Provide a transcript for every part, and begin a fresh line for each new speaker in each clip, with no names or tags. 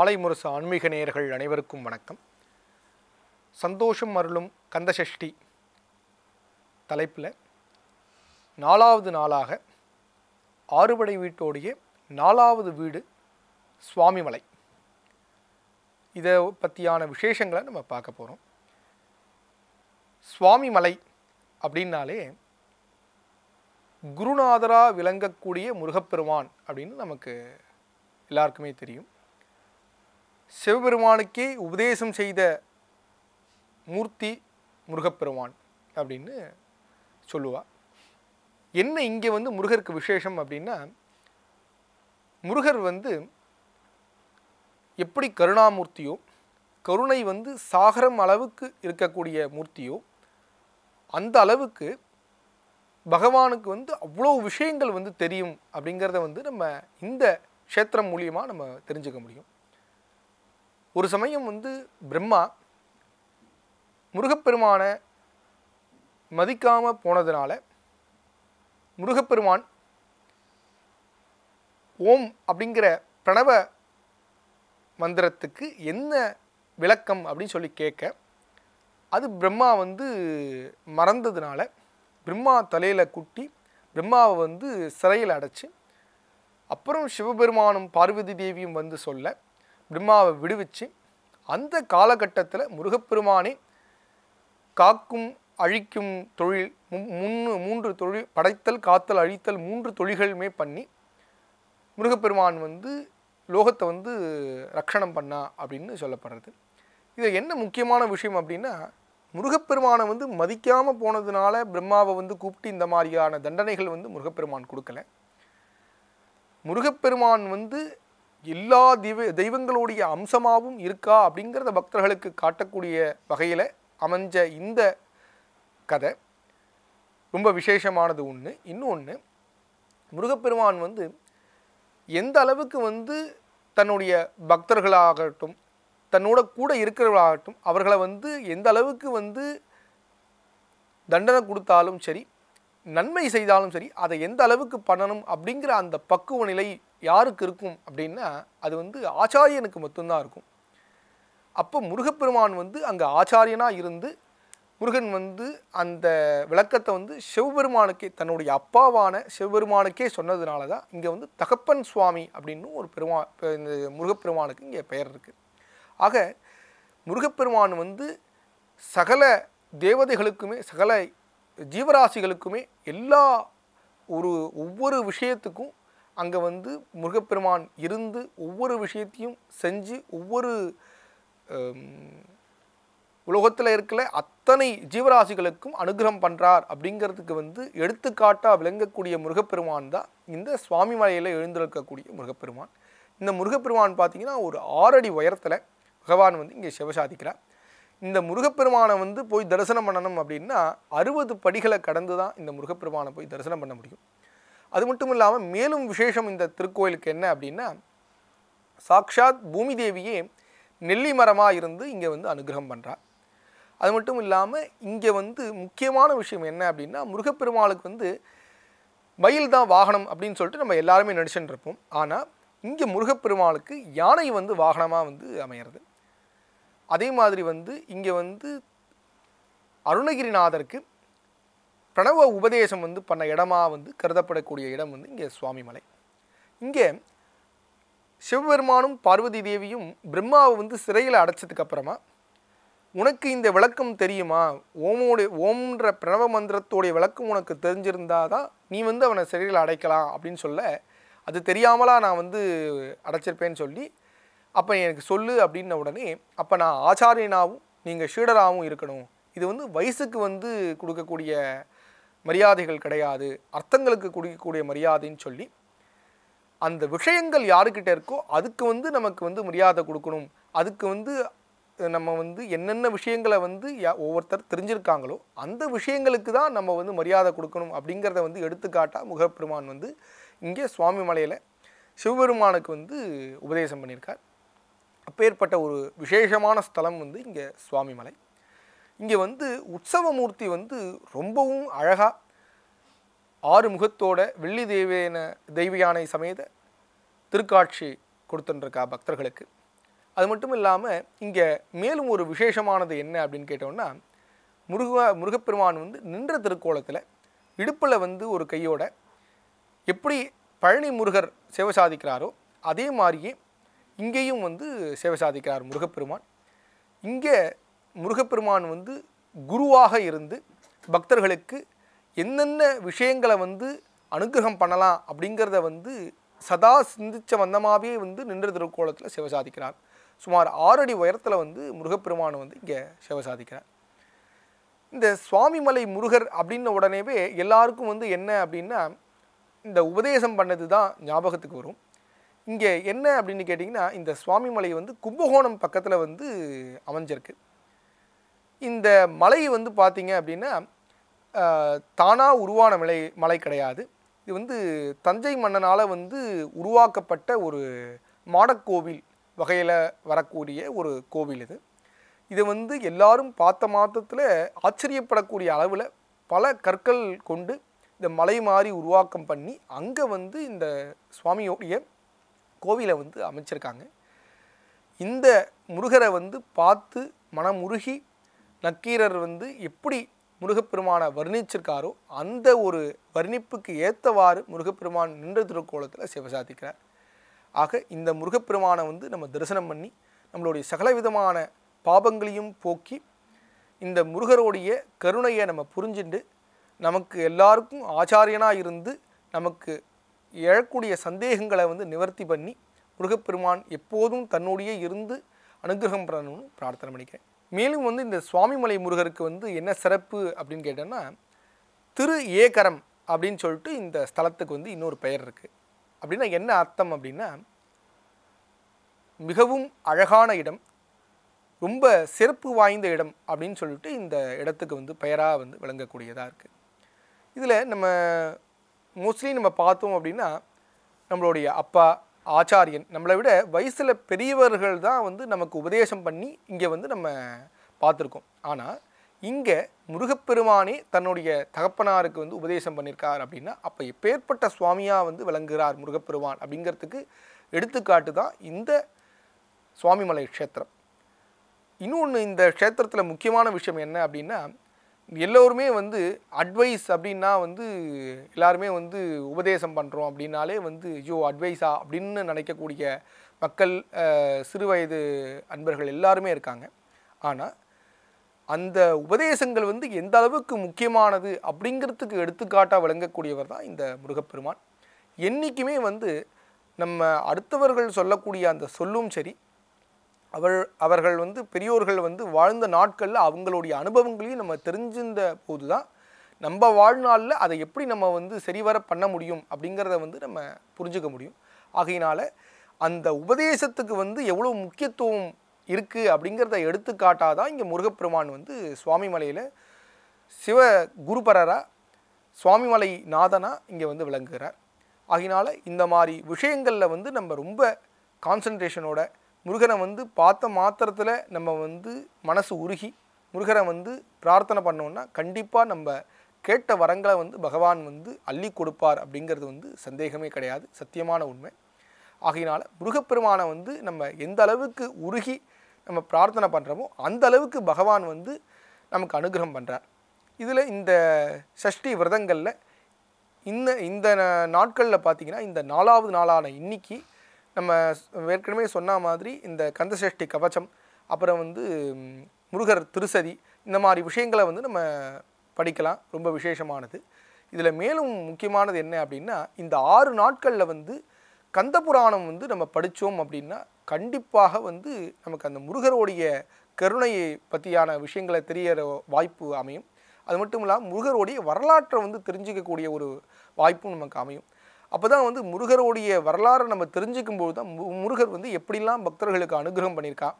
மாலை முரசு ஆன்மீக நேயர்கள் அனைவருக்கும் வணக்கம் சந்தோஷம் அருளும் கந்தசஷ்டி தலைப்பில் நாலாவது நாளாக ஆறுபடை வீட்டோடைய நாலாவது வீடு சுவாமிமலை இதை பற்றியான விசேஷங்களை நம்ம பார்க்க போகிறோம் சுவாமிமலை அப்படின்னாலே குருநாதராக விளங்கக்கூடிய முருகப்பெருமான் அப்படின்னு நமக்கு எல்லாருக்குமே தெரியும் சிவபெருமானுக்கே உபதேசம் செய்த மூர்த்தி முருகப்பெருமான் அப்படின்னு சொல்லுவாள் என்ன இங்கே வந்து முருகருக்கு விசேஷம் அப்படின்னா முருகர் வந்து எப்படி கருணாமூர்த்தியோ கருணை வந்து சாகரம் அளவுக்கு இருக்கக்கூடிய மூர்த்தியோ அந்த அளவுக்கு பகவானுக்கு வந்து அவ்வளோ விஷயங்கள் வந்து தெரியும் அப்படிங்கிறத வந்து நம்ம இந்த க்ஷேத்திரம் மூலியமாக நம்ம தெரிஞ்சுக்க முடியும் ஒரு சமயம் வந்து பிரம்மா முருகப்பெருமானை மதிக்காமல் போனதுனால முருகப்பெருமான் ஓம் அப்படிங்கிற பிரணவ மந்திரத்துக்கு என்ன விளக்கம் அப்படின்னு சொல்லி கேட்க அது பிரம்மா வந்து மறந்ததுனால பிரம்மா தலையில் குட்டி பிரம்மாவை வந்து சிறையில் அடைச்சி அப்புறம் சிவபெருமானும் பார்வதி தேவியும் வந்து சொல்ல பிரம்மாவை விடுவிச்சு அந்த காலகட்டத்தில் முருகப்பெருமானை காக்கும் அழிக்கும் தொழில் முன்னு மூன்று தொழில் படைத்தல் காத்தல் அழித்தல் மூன்று தொழில்களுமே பண்ணி முருகப்பெருமான் வந்து லோகத்தை வந்து ரக்ஷணம் பண்ணா அப்படின்னு சொல்லப்படுறது இது என்ன முக்கியமான விஷயம் அப்படின்னா முருகப்பெருமானை வந்து மதிக்காமல் போனதுனால பிரம்மாவை வந்து கூப்பிட்டு இந்த மாதிரியான தண்டனைகள் வந்து முருகப்பெருமான் கொடுக்கல முருகப்பெருமான் வந்து எல்லா தெய்வ தெய்வங்களுடைய அம்சமாகவும் இருக்கா அப்படிங்கிறத பக்தர்களுக்கு காட்டக்கூடிய வகையில் அமைஞ்ச இந்த கதை ரொம்ப விசேஷமானது ஒன்று இன்னொன்று முருகப்பெருமான் வந்து எந்த அளவுக்கு வந்து தன்னுடைய பக்தர்களாகட்டும் தன்னோட கூட இருக்கிறவர்களாகட்டும் அவர்களை வந்து எந்த அளவுக்கு வந்து தண்டனை கொடுத்தாலும் சரி நன்மை செய்தாலும் சரி அதை எந்த அளவுக்கு பண்ணணும் அப்படிங்கிற அந்த பக்குவ நிலை யாருக்கு இருக்கும் அப்படின்னா அது வந்து ஆச்சாரியனுக்கு மட்டும்தான் இருக்கும் அப்போ முருகப்பெருமான் வந்து அங்கே ஆச்சாரியனாக இருந்து முருகன் வந்து அந்த விளக்கத்தை வந்து சிவபெருமானுக்கே தன்னுடைய அப்பாவான சிவபெருமானுக்கே சொன்னதுனால தான் இங்கே வந்து தகப்பன் சுவாமி அப்படின்னு ஒரு பெருமா இந்த முருகப்பெருமானுக்கு இங்கே பெயர் இருக்குது ஆக முருகப்பெருமான் வந்து சகல தேவதைகளுக்குமே சகல ஜீவராசிகளுக்குமே எல்லா ஒரு ஒவ்வொரு விஷயத்துக்கும் அங்கே வந்து முருகப்பெருமான் இருந்து ஒவ்வொரு விஷயத்தையும் செஞ்சு ஒவ்வொரு உலகத்தில் இருக்கிற அத்தனை ஜீவராசிகளுக்கும் அனுகிரகம் பண்ணுறார் அப்படிங்கிறதுக்கு வந்து எடுத்துக்காட்டாக விளங்கக்கூடிய முருகப்பெருமான் தான் இந்த சுவாமி மலையில் எழுந்திருக்கக்கூடிய முருகப்பெருமான் இந்த முருகப்பெருமான் பார்த்திங்கன்னா ஒரு ஆறடி உயரத்தில் பகவான் வந்து இங்கே சிவசாதிக்கிறார் இந்த முருகப்பெருமானை வந்து போய் தரிசனம் பண்ணணும் அப்படின்னா அறுபது படிகளை கடந்து தான் இந்த முருகப்பெருமானை போய் தரிசனம் பண்ண முடியும் அது மட்டும் இல்லாமல் மேலும் விசேஷம் இந்த திருக்கோயிலுக்கு என்ன அப்படின்னா சாக்ஷாத் பூமி தேவியே நெல்லி மரமாக இருந்து இங்கே வந்து அனுகிரகம் பண்ணுறாள் அது மட்டும் இல்லாமல் இங்கே வந்து முக்கியமான விஷயம் என்ன அப்படின்னா முருகப்பெருமாளுக்கு வந்து மயில் தான் வாகனம் அப்படின்னு சொல்லிட்டு நம்ம எல்லாருமே நினச்சிட்டு இருப்போம் ஆனால் இங்கே முருகப்பெருமாளுக்கு யானை வந்து வாகனமாக வந்து அமையிறது அதே மாதிரி வந்து இங்கே வந்து அருணகிரிநாதருக்கு பிரணவ உபதேசம் வந்து பண்ண இடமாக வந்து கருதப்படக்கூடிய இடம் வந்து இங்கே சுவாமிமலை இங்கே சிவபெருமானும் பார்வதி தேவியும் பிரம்மாவை வந்து சிறையில் அடைச்சதுக்கப்புறமா உனக்கு இந்த விளக்கம் தெரியுமா ஓமோடைய ஓம்ன்ற பிரணவ மந்திரத்தோடைய விளக்கம் உனக்கு தெரிஞ்சிருந்தா தான் நீ வந்து அவனை சிறையில் அடைக்கலாம் அப்படின்னு சொல்ல அது தெரியாமலா நான் வந்து அடைச்சிருப்பேன்னு சொல்லி அப்போ எனக்கு சொல்லு அப்படின்ன உடனே அப்போ நான் ஆச்சாரியனாகவும் நீங்கள் ஷீடராகவும் இருக்கணும் இது வந்து வயசுக்கு வந்து கொடுக்கக்கூடிய மரியாதைகள் கிடையாது அர்த்தங்களுக்கு குடிக்கக்கூடிய மரியாதைன்னு சொல்லி அந்த விஷயங்கள் யாருக்கிட்ட இருக்கோ அதுக்கு வந்து நமக்கு வந்து மரியாதை கொடுக்கணும் அதுக்கு வந்து நம்ம வந்து என்னென்ன விஷயங்களை வந்து ஒவ்வொருத்தர் தெரிஞ்சிருக்காங்களோ அந்த விஷயங்களுக்கு தான் நம்ம வந்து மரியாதை கொடுக்கணும் அப்படிங்கிறத வந்து எடுத்துக்காட்டாக முகப்பெருமான் வந்து இங்கே சுவாமி மலையில் சிவபெருமானுக்கு வந்து உபதேசம் பண்ணியிருக்கார் அப்பேற்பட்ட ஒரு விசேஷமான ஸ்தலம் வந்து இங்கே சுவாமி மலை இங்கே வந்து உற்சவமூர்த்தி வந்து ரொம்பவும் அழகாக ஆறு முகத்தோட வெள்ளி தெய்வேன தெய்வயானை சமேத திருக்காட்சி கொடுத்துட்டுருக்கா பக்தர்களுக்கு அது மட்டும் இல்லாமல் இங்கே மேலும் ஒரு விசேஷமானது என்ன அப்படின்னு கேட்டோம்னா முருக முருகப்பெருமான் வந்து நின்ற திருக்கோலத்தில் இடுப்பில் வந்து ஒரு கையோட எப்படி பழனி முருகர் சேவை சாதிக்கிறாரோ அதே மாதிரியே இங்கேயும் வந்து சேவை சாதிக்கிறார் முருகப்பெருமான் இங்கே முருகப்பெருமான் வந்து குருவாக இருந்து பக்தர்களுக்கு என்னென்ன விஷயங்களை வந்து அனுகிரகம் பண்ணலாம் அப்படிங்கிறத வந்து சதா சிந்திச்ச வந்தமாகவே வந்து நின்ற திருக்கோலத்தில் சிவசாதிக்கிறார் சுமார் ஆறடி உயரத்தில் வந்து முருகப்பெருமானை வந்து இங்கே சிவசாதிக்கிறார் இந்த சுவாமிமலை முருகர் அப்படின்ன உடனேவே எல்லாருக்கும் வந்து என்ன அப்படின்னா இந்த உபதேசம் பண்ணது தான் ஞாபகத்துக்கு வரும் இங்கே என்ன அப்படின்னு கேட்டிங்கன்னா இந்த சுவாமிமலை வந்து கும்பகோணம் பக்கத்தில் வந்து அமைஞ்சிருக்கு இந்த மலை வந்து பார்த்திங்க அப்படின்னா தானாக உருவான மலை மலை கிடையாது இது வந்து தஞ்சை மன்னனால் வந்து உருவாக்கப்பட்ட ஒரு மாடக்கோவில் வகையில் வரக்கூடிய ஒரு கோவில் இது இது வந்து எல்லாரும் பார்த்த மாதத்தில் ஆச்சரியப்படக்கூடிய அளவில் பல கற்கள் கொண்டு இந்த மலை மாதிரி உருவாக்கம் பண்ணி அங்கே வந்து இந்த சுவாமியோடைய கோவிலை வந்து அமைச்சிருக்காங்க இந்த முருகரை வந்து பார்த்து மனமுருகி நக்கீரர் வந்து எப்படி முருகப்பெருமானை வர்ணிச்சிருக்காரோ அந்த ஒரு வர்ணிப்புக்கு ஏற்றவாறு முருகப்பெருமான் நின்ற திருக்கோலத்தில் சிவசாதிக்கிறார் ஆக இந்த முருகப்பெருமானை வந்து நம்ம தரிசனம் பண்ணி நம்மளுடைய சகலவிதமான பாபங்களையும் போக்கி இந்த முருகருடைய கருணையை நம்ம புரிஞ்சுண்டு நமக்கு எல்லாருக்கும் ஆச்சாரியனாக இருந்து நமக்கு எழக்கூடிய சந்தேகங்களை வந்து நிவர்த்தி பண்ணி முருகப்பெருமான் எப்போதும் தன்னுடைய இருந்து அனுகிரகம் பண்ணணும்னு பிரார்த்தனை பண்ணிக்கிறேன் மேலும் வந்து இந்த சுவாமிமலை முருகருக்கு வந்து என்ன சிறப்பு அப்படின்னு கேட்டோன்னா திரு ஏகரம் அப்படின்னு சொல்லிட்டு இந்த ஸ்தலத்துக்கு வந்து இன்னொரு பெயர் இருக்குது அப்படின்னா என்ன அர்த்தம் அப்படின்னா மிகவும் அழகான இடம் ரொம்ப சிறப்பு வாய்ந்த இடம் அப்படின்னு சொல்லிட்டு இந்த இடத்துக்கு வந்து பெயராக வந்து விளங்கக்கூடியதாக இருக்குது இதில் நம்ம மோஸ்ட்லி நம்ம பார்த்தோம் அப்படின்னா நம்மளுடைய அப்பா ஆச்சாரியன் நம்மளை விட வயசில் பெரியவர்கள் தான் வந்து நமக்கு உபதேசம் பண்ணி இங்கே வந்து நம்ம பார்த்துருக்கோம் ஆனால் இங்கே முருகப்பெருமானே தன்னுடைய தகப்பனாருக்கு வந்து உபதேசம் பண்ணியிருக்கார் அப்படின்னா அப்போ எப்பேற்பட்ட சுவாமியாக வந்து விளங்குகிறார் முருகப்பெருமான் அப்படிங்கிறதுக்கு எடுத்துக்காட்டு தான் இந்த சுவாமிமலை க்ஷேத்திரம் இன்னொன்று இந்த க்ஷேத்திரத்தில் முக்கியமான விஷயம் என்ன அப்படின்னா எல்லோருமே வந்து அட்வைஸ் அப்படின்னா வந்து எல்லாருமே வந்து உபதேசம் பண்ணுறோம் அப்படின்னாலே வந்து ஐயோ அட்வைஸா அப்படின்னு நினைக்கக்கூடிய மக்கள் சிறு வயது அன்பர்கள் எல்லாருமே இருக்காங்க ஆனால் அந்த உபதேசங்கள் வந்து எந்த அளவுக்கு முக்கியமானது அப்படிங்கிறதுக்கு எடுத்துக்காட்டாக விளங்கக்கூடியவர் தான் இந்த முருகப்பெருமான் என்றைக்குமே வந்து நம்ம அடுத்தவர்கள் சொல்லக்கூடிய அந்த சொல்லும் சரி அவள் அவர்கள் வந்து பெரியோர்கள் வந்து வாழ்ந்த நாட்களில் அவங்களுடைய அனுபவங்களையும் நம்ம தெரிஞ்சிருந்த போது தான் நம்ம வாழ்நாளில் அதை எப்படி நம்ம வந்து சரிவர பண்ண முடியும் அப்படிங்கிறத வந்து நம்ம புரிஞ்சுக்க முடியும் ஆகையினால் அந்த உபதேசத்துக்கு வந்து எவ்வளோ முக்கியத்துவம் இருக்குது அப்படிங்கிறத எடுத்துக்காட்டாக தான் இங்கே முருகப்பெருமான் வந்து சுவாமிமலையில் சிவ குருபரராக சுவாமிமலை நாதனாக இங்கே வந்து விளங்குகிறார் ஆகினால இந்த மாதிரி விஷயங்களில் வந்து நம்ம ரொம்ப கான்சன்ட்ரேஷனோட முருகனை வந்து பார்த்த மாத்திரத்தில் நம்ம வந்து மனசு உருகி முருகனை வந்து பிரார்த்தனை பண்ணோன்னா கண்டிப்பாக நம்ம கேட்ட வரங்களை வந்து பகவான் வந்து அள்ளி கொடுப்பார் அப்படிங்கிறது வந்து சந்தேகமே கிடையாது சத்தியமான உண்மை ஆகையினால் முருகப்பெருமானை வந்து நம்ம எந்த அளவுக்கு உருகி நம்ம பிரார்த்தனை பண்ணுறோமோ அந்த அளவுக்கு பகவான் வந்து நமக்கு அனுகிரகம் பண்ணுறார் இதில் இந்த சஷ்டி விரதங்களில் இந்த இந்த நாட்களில் பார்த்திங்கன்னா இந்த நாலாவது நாளான இன்னைக்கு நம்ம ஏற்கனவே சொன்ன மாதிரி இந்த கந்தசஷ்டி கவச்சம் அப்புறம் வந்து முருகர் திருசதி இந்த மாதிரி விஷயங்களை வந்து நம்ம படிக்கலாம் ரொம்ப விசேஷமானது இதில் மேலும் முக்கியமானது என்ன அப்படின்னா இந்த ஆறு நாட்களில் வந்து கந்த புராணம் வந்து நம்ம படித்தோம் அப்படின்னா கண்டிப்பாக வந்து நமக்கு அந்த முருகருடைய கருணையை பற்றியான விஷயங்களை தெரியற வாய்ப்பு அமையும் அது மட்டும் இல்லாமல் முருகருடைய வரலாற்றை வந்து தெரிஞ்சிக்கக்கூடிய ஒரு வாய்ப்பும் நமக்கு அமையும் அப்போ தான் வந்து முருகருடைய வரலாறை நம்ம தெரிஞ்சுக்கும் போது தான் முருகர் வந்து எப்படிலாம் பக்தர்களுக்கு அனுகிரகம் பண்ணியிருக்கான்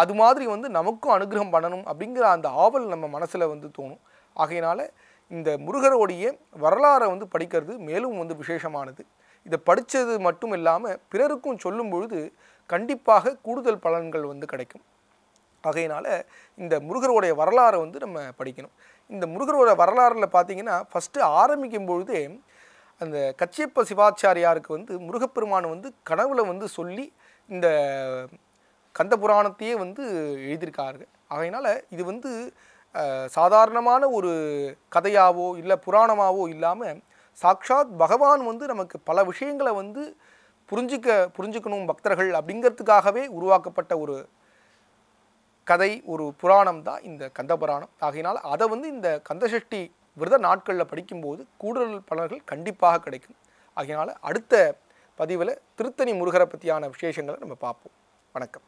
அது மாதிரி வந்து நமக்கும் அனுகிரகம் பண்ணணும் அப்படிங்கிற அந்த ஆவல் நம்ம மனசில் வந்து தோணும் ஆகையினால இந்த முருகருடைய வரலாறை வந்து படிக்கிறது மேலும் வந்து விசேஷமானது இதை படித்தது மட்டும் இல்லாமல் பிறருக்கும் சொல்லும் பொழுது கண்டிப்பாக கூடுதல் பலன்கள் வந்து கிடைக்கும் ஆகையினால் இந்த முருகருடைய வரலாறை வந்து நம்ம படிக்கணும் இந்த முருகரோட வரலாறில் பார்த்திங்கன்னா ஃபஸ்ட்டு ஆரம்பிக்கும் பொழுதே அந்த கச்சியப்ப சிவாச்சாரியாருக்கு வந்து முருகப்பெருமான் வந்து கனவுல வந்து சொல்லி இந்த கந்த புராணத்தையே வந்து எழுதியிருக்காரு ஆகையினால் இது வந்து சாதாரணமான ஒரு கதையாவோ இல்லை புராணமாவோ இல்லாமல் சாக்ஷாத் பகவான் வந்து நமக்கு பல விஷயங்களை வந்து புரிஞ்சிக்க புரிஞ்சுக்கணும் பக்தர்கள் அப்படிங்கிறதுக்காகவே உருவாக்கப்பட்ட ஒரு கதை ஒரு புராணம் தான் இந்த கந்த புராணம் ஆகையினால் அதை வந்து இந்த கந்தசஷ்டி விரத நாட்களில் படிக்கும்போது கூடுதல் பலர்கள் கண்டிப்பாக கிடைக்கும் ஆகையினால் அடுத்த பதிவில் திருத்தணி முருகரை பற்றியான விசேஷங்களை நம்ம பார்ப்போம் வணக்கம்